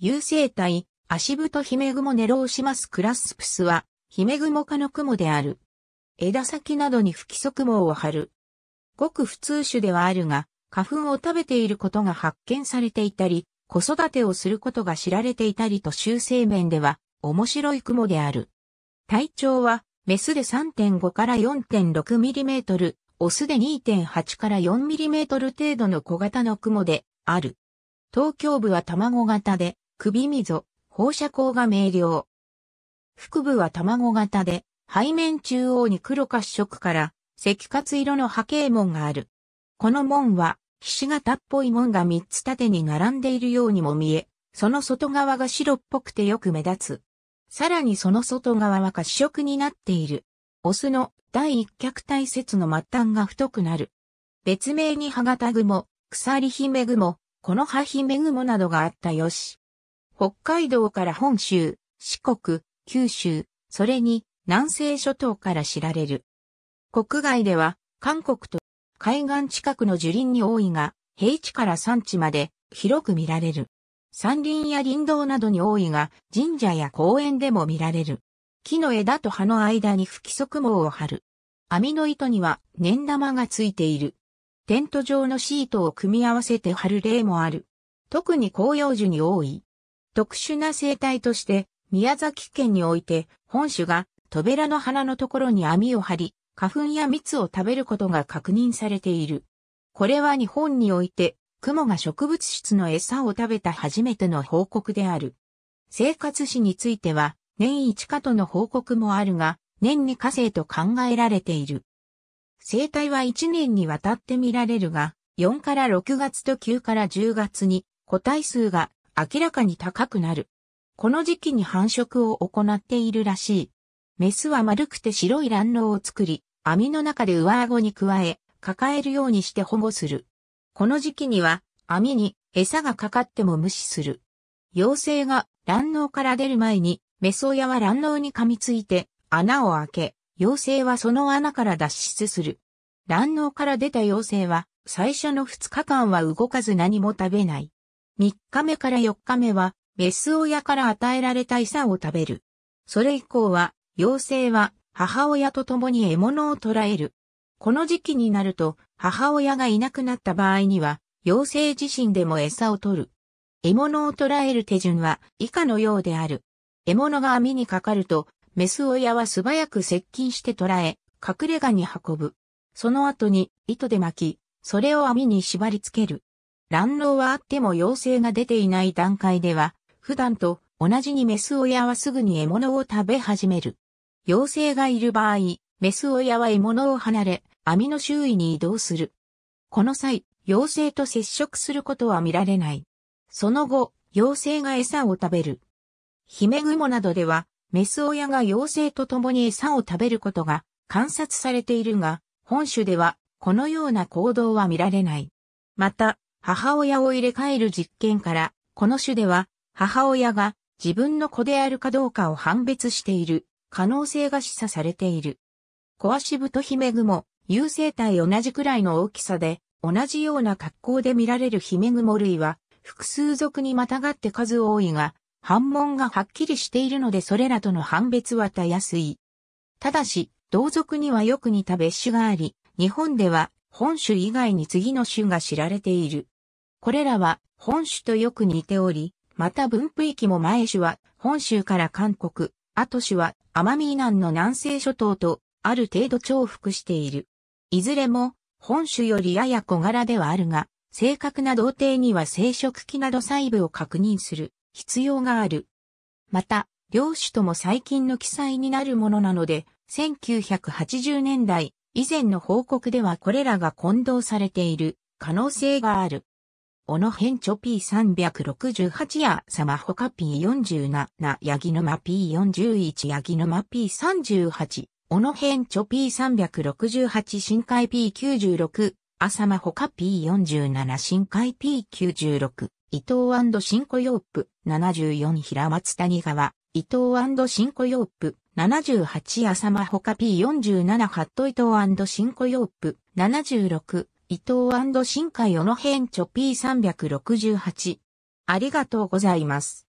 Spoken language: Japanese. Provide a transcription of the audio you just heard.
有生体、足太姫雲ヒメグネローシマスクラスプスは、姫雲科の雲である。枝先などに不規則毛を張る。ごく普通種ではあるが、花粉を食べていることが発見されていたり、子育てをすることが知られていたりと修正面では、面白い雲である。体長は、メスで3.5から4.6ミリメートル、オスで2.8から4ミリメートル程度の小型の雲である。東京部は卵型で、首溝、放射光が明瞭。腹部は卵型で、背面中央に黒褐色から赤褐色の波形門がある。この門は、菱型形っぽい門が三つ縦に並んでいるようにも見え、その外側が白っぽくてよく目立つ。さらにその外側は褐色になっている。オスの第一脚体節の末端が太くなる。別名に歯型雲、鎖姫雲、この葉姫雲などがあったよし。北海道から本州、四国、九州、それに南西諸島から知られる。国外では韓国と海岸近くの樹林に多いが、平地から山地まで広く見られる。山林や林道などに多いが、神社や公園でも見られる。木の枝と葉の間に不規則網を張る。網の糸には粘玉がついている。テント状のシートを組み合わせて貼る例もある。特に紅葉樹に多い。特殊な生態として、宮崎県において、本種が、トベラの花のところに網を張り、花粉や蜜を食べることが確認されている。これは日本において、雲が植物質の餌を食べた初めての報告である。生活史については、年一かとの報告もあるが、年に火星と考えられている。生態は1年にわたって見られるが、4から6月と9から10月に個体数が明らかに高くなる。この時期に繁殖を行っているらしい。メスは丸くて白い卵嚢を作り、網の中で上顎に加え、抱えるようにして保護する。この時期には、網に餌がかかっても無視する。妖精が卵嚢から出る前に、メス親は卵嚢に噛みついて、穴を開け、妖精はその穴から脱出する。卵嚢から出た妖精は、最初の2日間は動かず何も食べない。3日目から4日目は、メス親から与えられた餌を食べる。それ以降は、妖精は母親と共に獲物を捕らえる。この時期になると、母親がいなくなった場合には、妖精自身でも餌を取る。獲物を捕らえる手順は以下のようである。獲物が網にかかると、メス親は素早く接近して捕らえ、隠れ家に運ぶ。その後に糸で巻き、それを網に縛り付ける。卵嚢はあっても陽性が出ていない段階では、普段と同じにメス親はすぐに獲物を食べ始める。陽性がいる場合、メス親は獲物を離れ、網の周囲に移動する。この際、陽性と接触することは見られない。その後、陽性が餌を食べる。ヒメグモなどでは、メス親が陽性と共に餌を食べることが観察されているが、本種ではこのような行動は見られない。また、母親を入れ替える実験から、この種では、母親が自分の子であるかどうかを判別している可能性が示唆されている。コアシブトヒメグモ、有生体同じくらいの大きさで、同じような格好で見られるヒメグモ類は、複数族にまたがって数多いが、反問がはっきりしているのでそれらとの判別はたやすい。ただし、同族にはよく似た別種があり、日本では本種以外に次の種が知られている。これらは本州とよく似ており、また分布域も前種は本州から韓国、後種は奄美以南の南西諸島とある程度重複している。いずれも本種よりやや小柄ではあるが、正確な童貞には生殖器など細部を確認する必要がある。また、両種とも最近の記載になるものなので、1980年代以前の報告ではこれらが混同されている可能性がある。小野ヘンチ P368 やサマホカ P47、ヤギ沼 P41、ヤギ沼 P38、小野ヘンチ P368 深海 P96、アサほか P47 深海 P96、伊藤新コヨープ74平松谷川、伊藤新コヨープ78アサほか P47 ハット伊藤新コヨープ76、伊藤新海小野編チョ P368。ありがとうございます。